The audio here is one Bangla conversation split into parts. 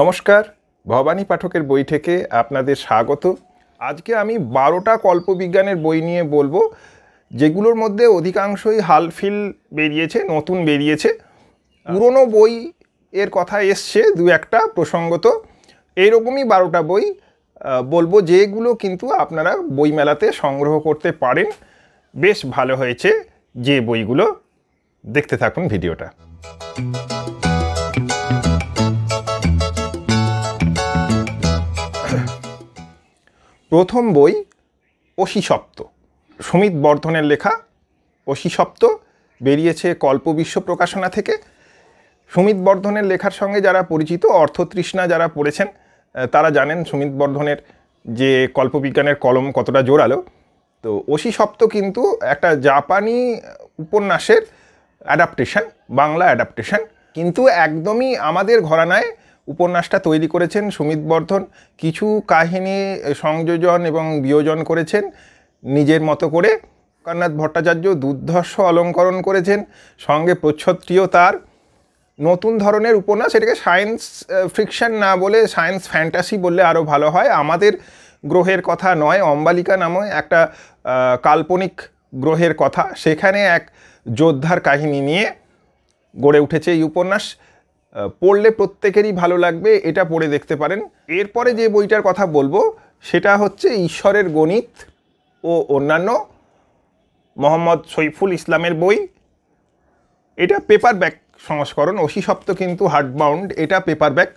নমস্কার ভবানী পাঠকের বই থেকে আপনাদের স্বাগত আজকে আমি বারোটা কল্পবিজ্ঞানের বই নিয়ে বলবো যেগুলোর মধ্যে অধিকাংশই হালফিল বেরিয়েছে নতুন বেরিয়েছে পুরনো বই এর কথা এসছে দু একটা প্রসঙ্গত এইরকমই বারোটা বই বলবো যেগুলো কিন্তু আপনারা বইমেলাতে সংগ্রহ করতে পারেন বেশ ভালো হয়েছে যে বইগুলো দেখতে থাকুন ভিডিওটা প্রথম বই অশিসপ্ত সমিত বর্ধনের লেখা অশিসপ্ত বেরিয়েছে কল্পবিশ্ব প্রকাশনা থেকে সুমিত বর্ধনের লেখার সঙ্গে যারা পরিচিত অর্থতৃষ্ণা যারা পড়েছেন তারা জানেন সুমিত বর্ধনের যে কল্পবিজ্ঞানের কলম কতটা জোরালো তো অসি সপ্ত কিন্তু একটা জাপানি উপন্যাসের অ্যাডাপ্টেশান বাংলা অ্যাডাপ্টেশান কিন্তু একদমই আমাদের ঘরানায় উপন্যাসটা তৈরি করেছেন সুমিত বর্ধন কিছু কাহিনী সংযোজন এবং বিয়োজন করেছেন নিজের মতো করে কান্নাথ ভট্টাচার্য দুর্ধর্ষ অলঙ্করণ করেছেন সঙ্গে প্রচ্ছদটিও তার নতুন ধরনের উপন্যাস এটাকে সায়েন্স ফিকশন না বলে সায়েন্স ফ্যান্টাসি বললে আরও ভালো হয় আমাদের গ্রহের কথা নয় অম্বালিকা নামে একটা কাল্পনিক গ্রহের কথা সেখানে এক যোদ্ধার কাহিনী নিয়ে গড়ে উঠেছে এই উপন্যাস পড়লে প্রত্যেকেরই ভালো লাগবে এটা পড়ে দেখতে পারেন এরপরে যে বইটার কথা বলবো সেটা হচ্ছে ঈশ্বরের গণিত ও অন্যান্য মোহাম্মদ সৈফুল ইসলামের বই এটা পেপার ব্যাক সংস্করণ অশিসপ্ত কিন্তু হার্ডবাউন্ড এটা পেপার ব্যাক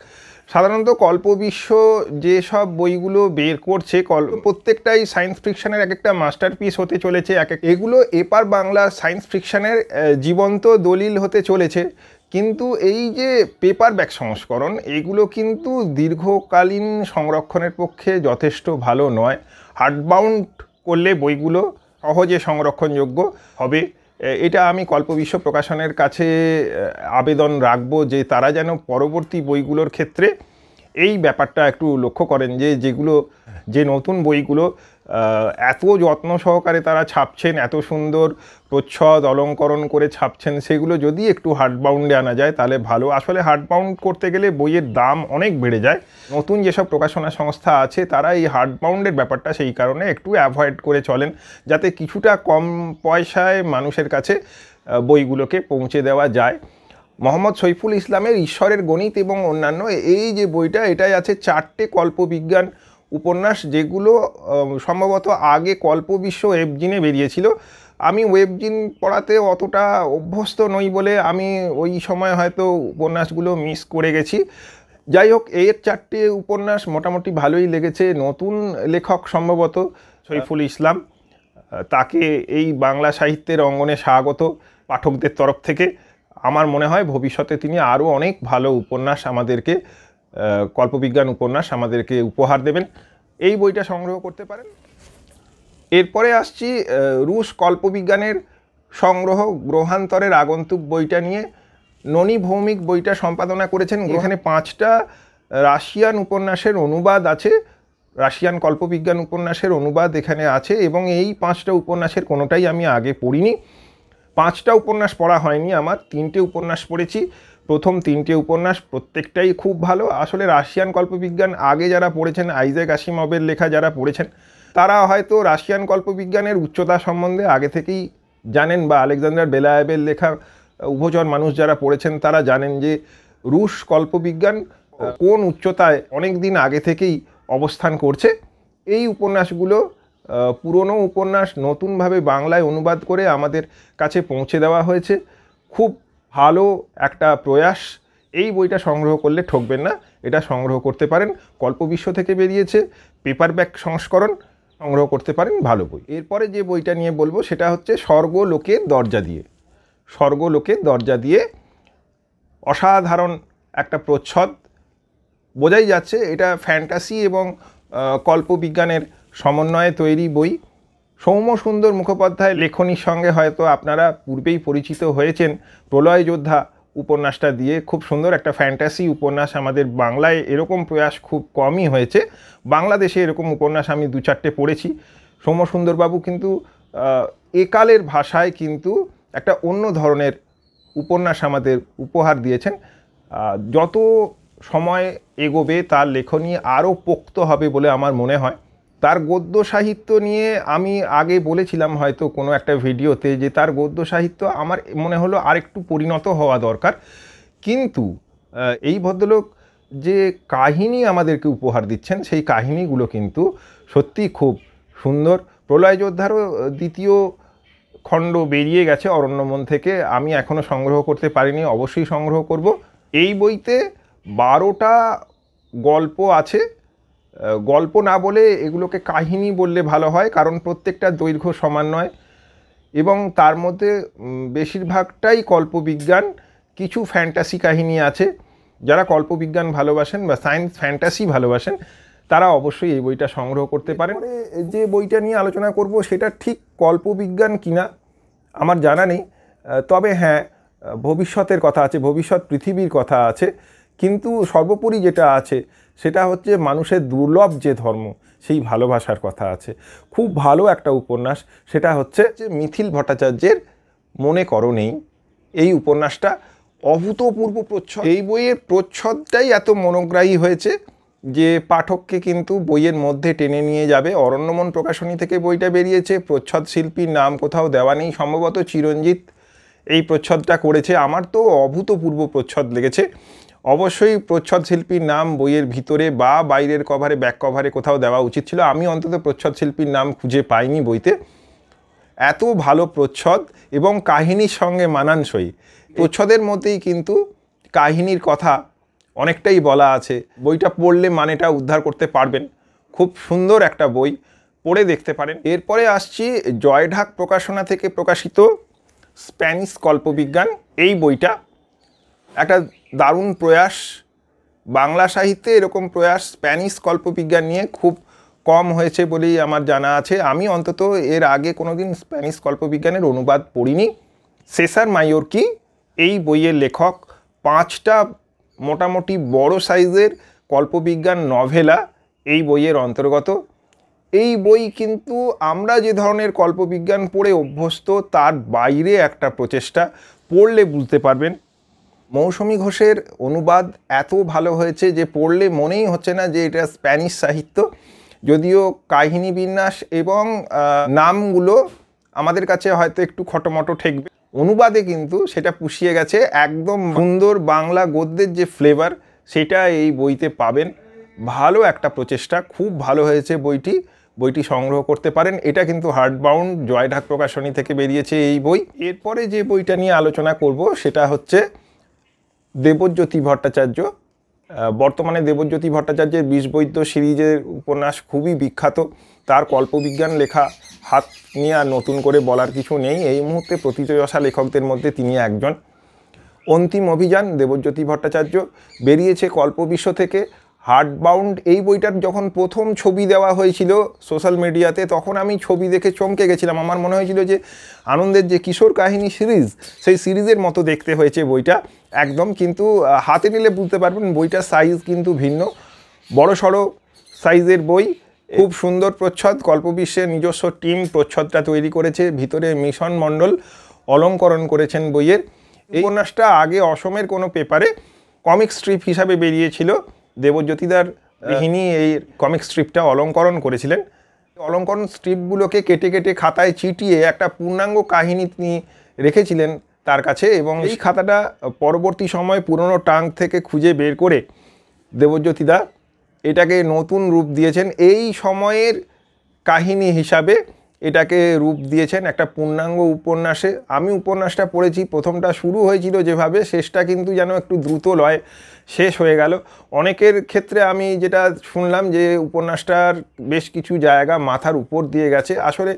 সাধারণত কল্পবিশ্ব যেসব বইগুলো বের করছে কল প্রত্যেকটাই সায়েন্স ফ্রিকশানের এক একটা মাস্টারপিস হতে চলেছে এক এগুলো এপার বাংলা সায়েন্স ফ্রিকশানের জীবন্ত দলিল হতে চলেছে কিন্তু এই যে পেপার ব্যাক সংস্করণ এগুলো কিন্তু দীর্ঘকালীন সংরক্ষণের পক্ষে যথেষ্ট ভালো নয় হার্ডবাউন্ড করলে বইগুলো সহজে সংরক্ষণযোগ্য হবে এটা আমি কল্পবিশ্ব প্রকাশনের কাছে আবেদন রাখব যে তারা যেন পরবর্তী বইগুলোর ক্ষেত্রে এই ব্যাপারটা একটু লক্ষ্য করেন যে যেগুলো যে নতুন বইগুলো এত যত্ন সহকারে তারা ছাপছেন এত সুন্দর প্রচ্ছদ অলঙ্করণ করে ছাপছেন সেগুলো যদি একটু হার্ডবাউন্ডে আনা যায় তাহলে ভালো আসলে হার্ডবাউন্ড করতে গেলে বইয়ের দাম অনেক বেড়ে যায় নতুন যেসব প্রকাশনা সংস্থা আছে তারা এই হার্ডবাউন্ডের ব্যাপারটা সেই কারণে একটু অ্যাভয়েড করে চলেন যাতে কিছুটা কম পয়সায় মানুষের কাছে বইগুলোকে পৌঁছে দেওয়া যায় মোহাম্মদ সৈফুল ইসলামের ঈশ্বরের গণিত এবং অন্যান্য এই যে বইটা এটাই আছে চারটে কল্পবিজ্ঞান উপন্যাস যেগুলো সম্ভবত আগে কল্পবিশ্ব ওয়েবজিনে বেরিয়েছিল আমি ওয়েবজিন পড়াতে অতটা অভ্যস্ত নই বলে আমি ওই সময় হয়তো উপন্যাসগুলো মিস করে গেছি যাই হোক এর চারটে উপন্যাস মোটামুটি ভালোই লেগেছে নতুন লেখক সম্ভবত সৈফুল ইসলাম তাকে এই বাংলা সাহিত্যের অঙ্গনে স্বাগত পাঠকদের তরফ থেকে আমার মনে হয় ভবিষ্যতে তিনি আরও অনেক ভালো উপন্যাস আমাদেরকে কল্পবিজ্ঞান উপন্যাস আমাদেরকে উপহার দেবেন এই বইটা সংগ্রহ করতে পারেন এরপরে আসছি রুশ কল্পবিজ্ঞানের সংগ্রহ গ্রহান্তরের আগন্তুক বইটা নিয়ে ননী ভৌমিক বইটা সম্পাদনা করেছেন এখানে পাঁচটা রাশিয়ান উপন্যাসের অনুবাদ আছে রাশিয়ান কল্পবিজ্ঞান উপন্যাসের অনুবাদ এখানে আছে এবং এই পাঁচটা উপন্যাসের কোনোটাই আমি আগে পড়িনি পাঁচটা উপন্যাস পড়া হয়নি আমার তিনটে উপন্যাস পড়েছি প্রথম তিনটে উপন্যাস প্রত্যেকটাই খুব ভালো আসলে রাশিয়ান কল্পবিজ্ঞান আগে যারা পড়েছেন আইজেক আসিমবের লেখা যারা পড়েছেন তারা হয়তো রাশিয়ান কল্পবিজ্ঞানের উচ্চতা সম্বন্ধে আগে থেকেই জানেন বা আলেকজান্ডার বেলায়েবের লেখা উভচর মানুষ যারা পড়েছেন তারা জানেন যে রুশ কল্পবিজ্ঞান কোন উচ্চতায় অনেক দিন আগে থেকেই অবস্থান করছে এই উপন্যাসগুলো পুরনো উপন্যাস নতুনভাবে বাংলায় অনুবাদ করে আমাদের কাছে পৌঁছে দেওয়া হয়েছে খুব ভালো একটা প্রয়াস এই বইটা সংগ্রহ করলে ঠকবেন না এটা সংগ্রহ করতে পারেন কল্পবিশ্ব থেকে বেরিয়েছে পেপারব্যাক সংস্করণ সংগ্রহ করতে পারেন ভালো বই এরপরে যে বইটা নিয়ে বলবো সেটা হচ্ছে স্বর্গলোকের দরজা দিয়ে স্বর্গলোকের দরজা দিয়ে অসাধারণ একটা প্রচ্ছদ বোঝাই যাচ্ছে এটা ফ্যান্টাসি এবং কল্পবিজ্ঞানের সমন্বয়ে তৈরি বই সৌম্য সুন্দর মুখোপাধ্যায় লেখনীর সঙ্গে হয়তো আপনারা পূর্বেই পরিচিত হয়েছেন প্রলয় যোদ্ধা উপন্যাসটা দিয়ে খুব সুন্দর একটা ফ্যান্টাসি উপন্যাস আমাদের বাংলায় এরকম প্রয়াস খুব কমই হয়েছে বাংলাদেশে এরকম উপন্যাস আমি দু চারটে পড়েছি সৌম্য সুন্দরবাবু কিন্তু একালের ভাষায় কিন্তু একটা অন্য ধরনের উপন্যাস আমাদের উপহার দিয়েছেন যত সময় এগোবে তার লেখনী আরও পোক্ত হবে বলে আমার মনে হয় তার গদ্য সাহিত্য নিয়ে আমি আগে বলেছিলাম হয়তো কোনো একটা ভিডিওতে যে তার গদ্য সাহিত্য আমার মনে হলো আরেকটু পরিণত হওয়া দরকার কিন্তু এই ভদ্রলোক যে কাহিনী আমাদেরকে উপহার দিচ্ছেন সেই কাহিনীগুলো কিন্তু সত্যি খুব সুন্দর প্রলয় যোদ্ধারও দ্বিতীয় খণ্ড বেরিয়ে গেছে অরণ্যমন থেকে আমি এখনও সংগ্রহ করতে পারিনি অবশ্যই সংগ্রহ করব এই বইতে বারোটা গল্প আছে গল্প না বলে এগুলোকে কাহিনী বললে ভালো হয় কারণ প্রত্যেকটা দৈর্ঘ্য সমান নয় এবং তার মধ্যে বেশিরভাগটাই কল্পবিজ্ঞান কিছু ফ্যান্টাসি কাহিনী আছে যারা কল্পবিজ্ঞান ভালোবাসেন বা সায়েন্স ফ্যান্টাসি ভালোবাসেন তারা অবশ্যই এই বইটা সংগ্রহ করতে পারেন যে বইটা নিয়ে আলোচনা করব সেটা ঠিক কল্পবিজ্ঞান কিনা আমার জানা নেই তবে হ্যাঁ ভবিষ্যতের কথা আছে ভবিষ্যৎ পৃথিবীর কথা আছে কিন্তু সর্বোপরি যেটা আছে সেটা হচ্ছে মানুষের দুর্লভ যে ধর্ম সেই ভালোবাসার কথা আছে খুব ভালো একটা উপন্যাস সেটা হচ্ছে যে মিথিল ভট্টাচার্যের মনে করো নেই এই উপন্যাসটা অভূতপূর্ব প্রচ্ছদ এই বইয়ের প্রচ্ছদটাই এত মনোগ্রাহী হয়েছে যে পাঠককে কিন্তু বইয়ের মধ্যে টেনে নিয়ে যাবে অরণ্যমন প্রকাশনী থেকে বইটা বেরিয়েছে প্রচ্ছদ শিল্পীর নাম কোথাও দেওয়া নেই সম্ভবত চিরঞ্জিত এই প্রচ্ছদটা করেছে আমার তো অভূতপূর্ব প্রচ্ছদ লেগেছে অবশ্যই প্রচ্ছদ শিল্পীর নাম বইয়ের ভিতরে বা বাইরের কভারে ব্যাক কভারে কোথাও দেওয়া উচিত ছিল আমি অন্তত প্রচ্ছদ শিল্পীর নাম খুঁজে পাইনি বইতে এত ভালো প্রচ্ছদ এবং কাহিনীর সঙ্গে মানানসই প্রচ্ছদের মধ্যেই কিন্তু কাহিনীর কথা অনেকটাই বলা আছে বইটা পড়লে মানেটা উদ্ধার করতে পারবেন খুব সুন্দর একটা বই পড়ে দেখতে পারেন এরপরে আসছি জয়ঢাক প্রকাশনা থেকে প্রকাশিত স্প্যানিশ কল্পবিজ্ঞান এই বইটা একটা দারুণ প্রয়াস বাংলা সাহিত্যে এরকম প্রয়াস স্প্যানিশ কল্পবিজ্ঞান নিয়ে খুব কম হয়েছে বলেই আমার জানা আছে আমি অন্তত এর আগে কোনো দিন স্প্যানিশ কল্পবিজ্ঞানের অনুবাদ পড়িনি সেসার মাইওর কি এই বইয়ের লেখক পাঁচটা মোটামুটি বড় সাইজের কল্পবিজ্ঞান নভেলা এই বইয়ের অন্তর্গত এই বই কিন্তু আমরা যে ধরনের কল্পবিজ্ঞান পড়ে অভ্যস্ত তার বাইরে একটা প্রচেষ্টা পড়লে বুঝতে পারবেন মৌসুমি ঘোষের অনুবাদ এত ভালো হয়েছে যে পড়লে মনেই হচ্ছে না যে এটা স্প্যানিশ সাহিত্য যদিও কাহিনী বিন্যাস এবং নামগুলো আমাদের কাছে হয়তো একটু খটোমটো ঠেকবে অনুবাদে কিন্তু সেটা পুষিয়ে গেছে একদম সুন্দর বাংলা গদ্যের যে ফ্লেভার সেটা এই বইতে পাবেন ভালো একটা প্রচেষ্টা খুব ভালো হয়েছে বইটি বইটি সংগ্রহ করতে পারেন এটা কিন্তু হার্ডবাউন্ড জয়ঢাক প্রকাশনী থেকে বেরিয়েছে এই বই এরপরে যে বইটা নিয়ে আলোচনা করব সেটা হচ্ছে দেবজ্যোতি ভট্টাচার্য বর্তমানে দেবজ্যোতি ভট্টাচার্যের বিষবৈদ্য সিরিজের উপন্যাস খুবই বিখ্যাত তার কল্পবিজ্ঞান লেখা হাত নিয়ে আর নতুন করে বলার কিছু নেই এই মুহূর্তে প্রতিতযশা লেখকদের মধ্যে তিনি একজন অন্তিম অভিযান দেবজ্যোতি ভট্টাচার্য বেরিয়েছে কল্পবিশ্ব থেকে হার্ড বাউন্ড এই বইটার যখন প্রথম ছবি দেওয়া হয়েছিল সোশ্যাল মিডিয়াতে তখন আমি ছবি দেখে চমকে গেছিলাম আমার মনে হয়েছিল যে আনন্দের যে কিশোর কাহিনী সিরিজ সেই সিরিজের মতো দেখতে হয়েছে বইটা একদম কিন্তু হাতে নিলে বুঝতে পারবেন বইটার সাইজ কিন্তু ভিন্ন বড় সড়ো সাইজের বই খুব সুন্দর প্রচ্ছদ কল্পবিশ্বের নিজস্ব টিম প্রচ্ছদটা তৈরি করেছে ভিতরে মিশন মণ্ডল অলঙ্করণ করেছেন বইয়ের এই উপন্যাসটা আগে অসমের কোনো পেপারে কমিক স্ট্রিপ হিসাবে বেরিয়েছিল দেবজ্যোতিদার হিনি এই কমিক স্ট্রিপটা অলঙ্করণ করেছিলেন অলঙ্করণ স্ট্রিপগুলোকে কেটে কেটে খাতায় চিটিয়ে একটা পূর্ণাঙ্গ কাহিনী তিনি রেখেছিলেন তার কাছে এবং এই খাতাটা পরবর্তী সময় পুরনো টাং থেকে খুঁজে বের করে দেবজ্যোতিদা এটাকে নতুন রূপ দিয়েছেন এই সময়ের কাহিনী হিসাবে এটাকে রূপ দিয়েছেন একটা পূর্ণাঙ্গ উপন্যাসে আমি উপন্যাসটা পড়েছি প্রথমটা শুরু হয়েছিল যেভাবে শেষটা কিন্তু যেন একটু দ্রুত লয় শেষ হয়ে গেল অনেকের ক্ষেত্রে আমি যেটা শুনলাম যে উপন্যাসটার বেশ কিছু জায়গা মাথার উপর দিয়ে গেছে আসলে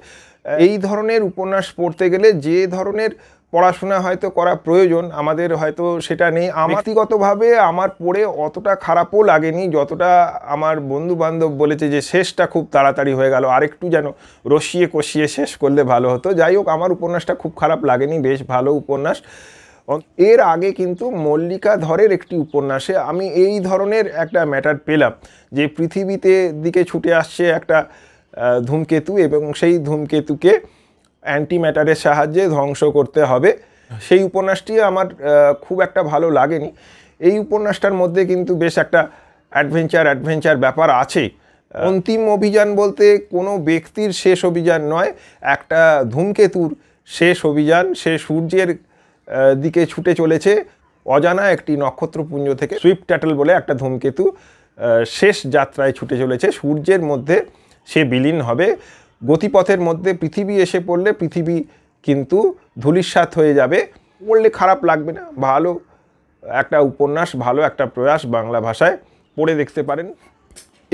এই ধরনের উপন্যাস পড়তে গেলে যে ধরনের পড়াশোনা হয়তো করা প্রয়োজন আমাদের হয়তো সেটা নেই ব্যক্তিগতভাবে আমার পড়ে অতটা খারাপও লাগেনি যতটা আমার বন্ধু বান্ধব বলেছে যে শেষটা খুব তাড়াতাড়ি হয়ে গেল আরেকটু যেন রসিয়ে কষিয়ে শেষ করলে ভালো হতো যাই হোক আমার উপন্যাসটা খুব খারাপ লাগেনি বেশ ভালো উপন্যাস এর আগে কিন্তু মল্লিকা ধরের একটি উপন্যাসে আমি এই ধরনের একটা ম্যাটার পেলাম যে পৃথিবীতে দিকে ছুটে আসছে একটা ধূমকেতু এবং সেই ধূমকেতুকে অ্যান্টি ম্যাটারের সাহায্যে ধ্বংস করতে হবে সেই উপন্যাসটি আমার খুব একটা ভালো লাগেনি এই উপন্যাসটার মধ্যে কিন্তু বেশ একটা অ্যাডভেঞ্চার অ্যাডভেঞ্চার ব্যাপার আছে হ্যাঁ। অন্তিম অভিযান বলতে কোনো ব্যক্তির শেষ অভিযান নয় একটা ধূমকেতুর শেষ অভিযান সে সূর্যের দিকে ছুটে চলেছে অজানা একটি নক্ষত্রপুঞ্জ থেকে সুইফট ট্যাটল বলে একটা ধূমকেতু শেষ যাত্রায় ছুটে চলেছে সূর্যের মধ্যে সে বিলীন হবে গতিপথের মধ্যে পৃথিবী এসে পড়লে পৃথিবী কিন্তু ধুলিস্বাত হয়ে যাবে পড়লে খারাপ লাগবে না ভালো একটা উপন্যাস ভালো একটা প্রয়াস বাংলা ভাষায় পড়ে দেখতে পারেন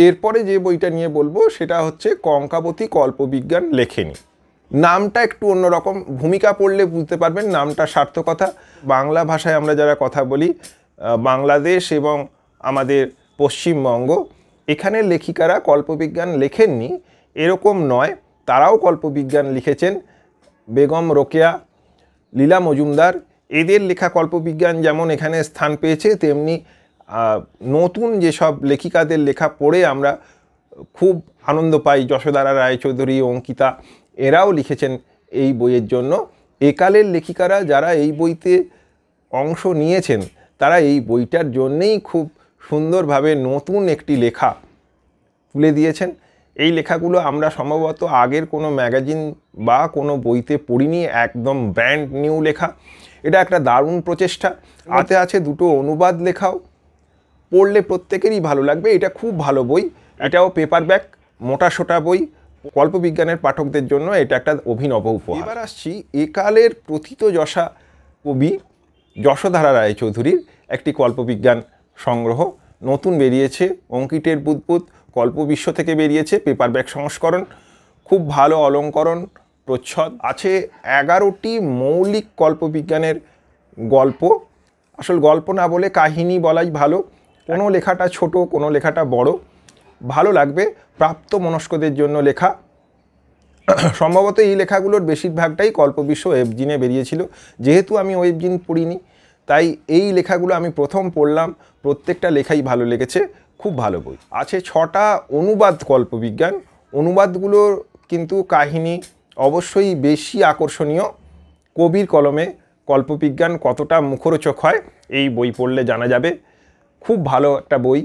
এরপরে যে বইটা নিয়ে বলবো সেটা হচ্ছে কঙ্কাবতী কল্পবিজ্ঞান লেখেনি নামটা একটু অন্যরকম ভূমিকা পড়লে বুঝতে পারবেন নামটা সার্থকতা বাংলা ভাষায় আমরা যারা কথা বলি বাংলাদেশ এবং আমাদের পশ্চিমবঙ্গ এখানে লেখিকারা কল্পবিজ্ঞান লেখেননি এরকম নয় তারাও কল্পবিজ্ঞান লিখেছেন বেগম রোকেয়া লীলা মজুমদার এদের লেখা কল্পবিজ্ঞান যেমন এখানে স্থান পেয়েছে তেমনি নতুন যেসব লেখিকাদের লেখা পড়ে আমরা খুব আনন্দ পাই যশোদারা রায়চৌধুরী অঙ্কিতা এরাও লিখেছেন এই বইয়ের জন্য একালের লেখিকারা যারা এই বইতে অংশ নিয়েছেন তারা এই বইটার জন্যেই খুব সুন্দরভাবে নতুন একটি লেখা তুলে দিয়েছেন এই লেখাগুলো আমরা সম্ভবত আগের কোনো ম্যাগাজিন বা কোনো বইতে পড়িনি একদম ব্র্যান্ড নিউ লেখা এটা একটা দারুণ প্রচেষ্টা আতে আছে দুটো অনুবাদ লেখাও পড়লে প্রত্যেকেরই ভালো লাগবে এটা খুব ভালো বই এটাও পেপার ব্যাক মোটা সোটা বই কল্পবিজ্ঞানের পাঠকদের জন্য এটা একটা অভিনব উপহার এবার আসছি একালের প্রথিত যশা কবি যশোধারা রায়চৌধুরীর একটি কল্পবিজ্ঞান সংগ্রহ নতুন বেরিয়েছে অঙ্কিটের কল্প কল্পবিশ্ব থেকে বেরিয়েছে পেপার ব্যাগ সংস্করণ খুব ভালো অলঙ্করণ প্রচ্ছদ আছে এগারোটি মৌলিক কল্পবিজ্ঞানের গল্প আসল গল্প না বলে কাহিনী বলাই ভালো কোনো লেখাটা ছোট কোনো লেখাটা বড় ভালো লাগবে প্রাপ্ত মনস্কদের জন্য লেখা সম্ভবত এই লেখাগুলোর বেশিরভাগটাই কল্পবিশ্ব ওয়েবজিনে বেরিয়েছিল যেহেতু আমি ওয়েবজিন পড়িনি তাই এই লেখাগুলো আমি প্রথম পড়লাম প্রত্যেকটা লেখাই ভালো লেগেছে খুব ভালো বই আছে ছটা অনুবাদ কল্পবিজ্ঞান অনুবাদগুলোর কিন্তু কাহিনী অবশ্যই বেশি আকর্ষণীয় কবির কলমে কল্পবিজ্ঞান কতটা মুখরোচক হয় এই বই পড়লে জানা যাবে খুব ভালো একটা বই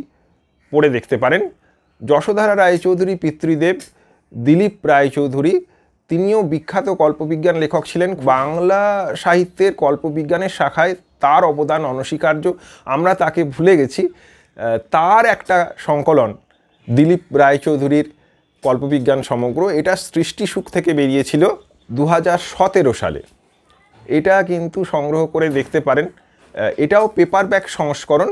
পড়ে দেখতে পারেন যশোধারা রায়চৌধুরী পিতৃদেব দিলীপ রায়চৌধুরী তিনিও বিখ্যাত কল্পবিজ্ঞান লেখক ছিলেন বাংলা সাহিত্যের কল্পবিজ্ঞানের শাখায় তার অবদান অনস্বীকার্য আমরা তাকে ভুলে গেছি তার একটা সংকলন দিলীপ রায়চৌধুরীর কল্পবিজ্ঞান সমগ্র এটা সৃষ্টিসুখ থেকে বেরিয়েছিল দু হাজার সালে এটা কিন্তু সংগ্রহ করে দেখতে পারেন এটাও পেপারব্যাক সংস্করণ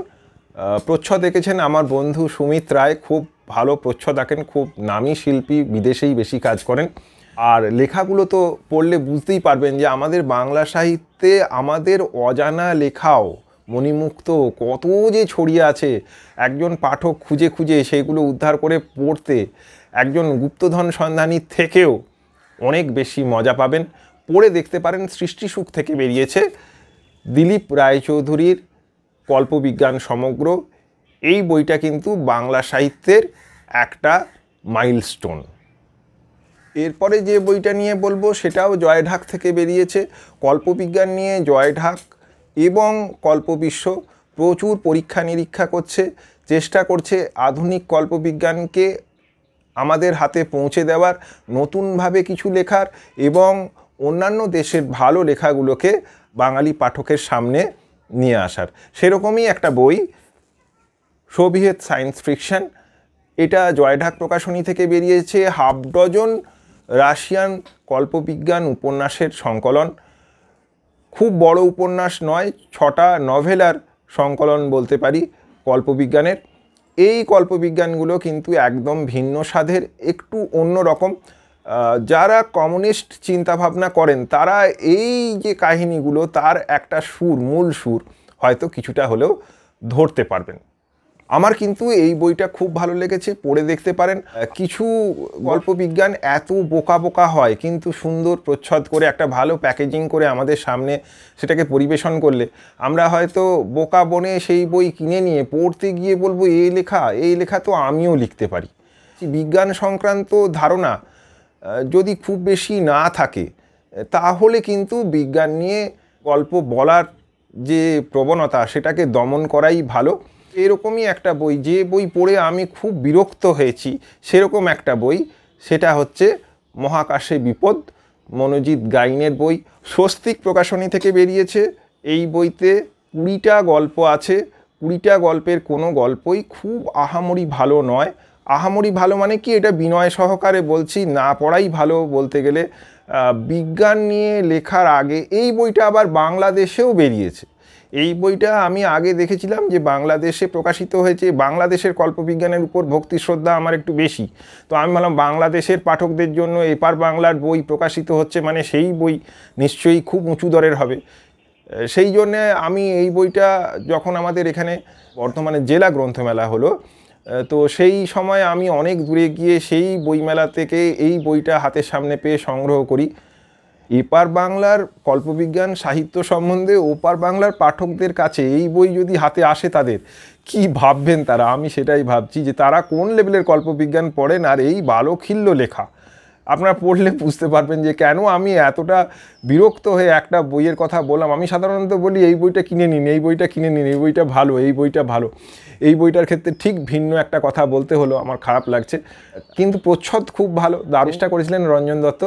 প্রচ্ছদ এঁকেছেন আমার বন্ধু সুমিত রায় খুব ভালো প্রচ্ছদ আঁকেন খুব নামী শিল্পী বিদেশেই বেশি কাজ করেন আর লেখাগুলো তো পড়লে বুঝতেই পারবেন যে আমাদের বাংলা সাহিত্যে আমাদের অজানা লেখাও মণিমুক্ত কত যে ছড়িয়ে আছে একজন পাঠক খুঁজে খুঁজে সেইগুলো উদ্ধার করে পড়তে একজন গুপ্তধন সন্ধানী থেকেও অনেক বেশি মজা পাবেন পড়ে দেখতে পারেন সৃষ্টিসুখ থেকে বেরিয়েছে দিলীপ রায়চৌধুরীর কল্পবিজ্ঞান সমগ্র এই বইটা কিন্তু বাংলা সাহিত্যের একটা মাইলস্টোন এরপরে যে বইটা নিয়ে বলবো সেটাও জয়ঢাক থেকে বেরিয়েছে কল্পবিজ্ঞান নিয়ে জয়ঢাক এবং কল্পবিশ্ব প্রচুর পরীক্ষা নিরীক্ষা করছে চেষ্টা করছে আধুনিক কল্পবিজ্ঞানকে আমাদের হাতে পৌঁছে দেওয়ার নতুনভাবে কিছু লেখার এবং অন্যান্য দেশের ভালো লেখাগুলোকে বাঙালি পাঠকের সামনে নিয়ে আসার সেরকমই একটা বই সোভিয়েত সায়েন্স ফিকশান এটা জয়ঢাক প্রকাশনী থেকে বেরিয়েছে হাফ ডজন রাশিয়ান কল্পবিজ্ঞান উপন্যাসের সংকলন খুব বড় উপন্যাস নয় ছটা নভেলার সংকলন বলতে পারি কল্পবিজ্ঞানের এই কল্পবিজ্ঞানগুলো কিন্তু একদম ভিন্ন স্বাদের একটু অন্য রকম যারা কমিউনিস্ট চিন্তাভাবনা করেন তারা এই যে কাহিনীগুলো তার একটা সুর মূল সুর হয়তো কিছুটা হলেও ধরতে পারবেন আমার কিন্তু এই বইটা খুব ভালো লেগেছে পড়ে দেখতে পারেন কিছু গল্প বিজ্ঞান এত বোকা বোকা হয় কিন্তু সুন্দর প্রচ্ছদ করে একটা ভালো প্যাকেজিং করে আমাদের সামনে সেটাকে পরিবেশন করলে আমরা হয়তো বোকা বনে সেই বই কিনে নিয়ে পড়তে গিয়ে বলবো এই লেখা এই লেখা তো আমিও লিখতে পারি বিজ্ঞান সংক্রান্ত ধারণা যদি খুব বেশি না থাকে তাহলে কিন্তু বিজ্ঞান নিয়ে গল্প বলার যে প্রবণতা সেটাকে দমন করাই ভালো এরকমই একটা বই যে বই পড়ে আমি খুব বিরক্ত হয়েছি সেরকম একটা বই সেটা হচ্ছে মহাকাশে বিপদ মনোজিৎ গাইনের বই স্বস্তিক প্রকাশনী থেকে বেরিয়েছে এই বইতে কুড়িটা গল্প আছে কুড়িটা গল্পের কোনো গল্পই খুব আহামরি ভালো নয় আহামরি ভালো মানে কি এটা বিনয় সহকারে বলছি না পড়াই ভালো বলতে গেলে বিজ্ঞান নিয়ে লেখার আগে এই বইটা আবার বাংলাদেশেও বেরিয়েছে এই বইটা আমি আগে দেখেছিলাম যে বাংলাদেশে প্রকাশিত হয়েছে বাংলাদেশের কল্পবিজ্ঞানের উপর ভক্তি শ্রদ্ধা আমার একটু বেশি তো আমি ভাবলাম বাংলাদেশের পাঠকদের জন্য এপার বাংলার বই প্রকাশিত হচ্ছে মানে সেই বই নিশ্চয়ই খুব উঁচু দরের হবে সেই জন্যে আমি এই বইটা যখন আমাদের এখানে বর্তমানে জেলা গ্রন্থমেলা হলো তো সেই সময় আমি অনেক দূরে গিয়ে সেই বইমেলা থেকে এই বইটা হাতের সামনে পেয়ে সংগ্রহ করি এপার বাংলার কল্পবিজ্ঞান সাহিত্য সম্বন্ধে ওপার বাংলার পাঠকদের কাছে এই বই যদি হাতে আসে তাদের কি ভাববেন তারা আমি সেটাই ভাবছি যে তারা কোন লেভেলের কল্পবিজ্ঞান পড়েন আর এই বালখিল্য লেখা আপনারা পড়লে বুঝতে পারবেন যে কেন আমি এতটা বিরক্ত হয়ে একটা বইয়ের কথা বললাম আমি সাধারণত বলি এই বইটা কিনে নিন এই বইটা কিনে নিন এই বইটা ভালো এই বইটা ভালো এই বইটার ক্ষেত্রে ঠিক ভিন্ন একটা কথা বলতে হলো আমার খারাপ লাগছে কিন্তু প্রচ্ছদ খুব ভালো চেষ্টা করেছিলেন রঞ্জন দত্ত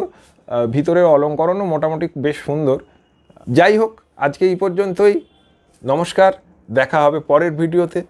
ভিতরের অলঙ্করণও মোটামুটি বেশ সুন্দর যাই হোক আজকে এই পর্যন্তই নমস্কার দেখা হবে পরের ভিডিওতে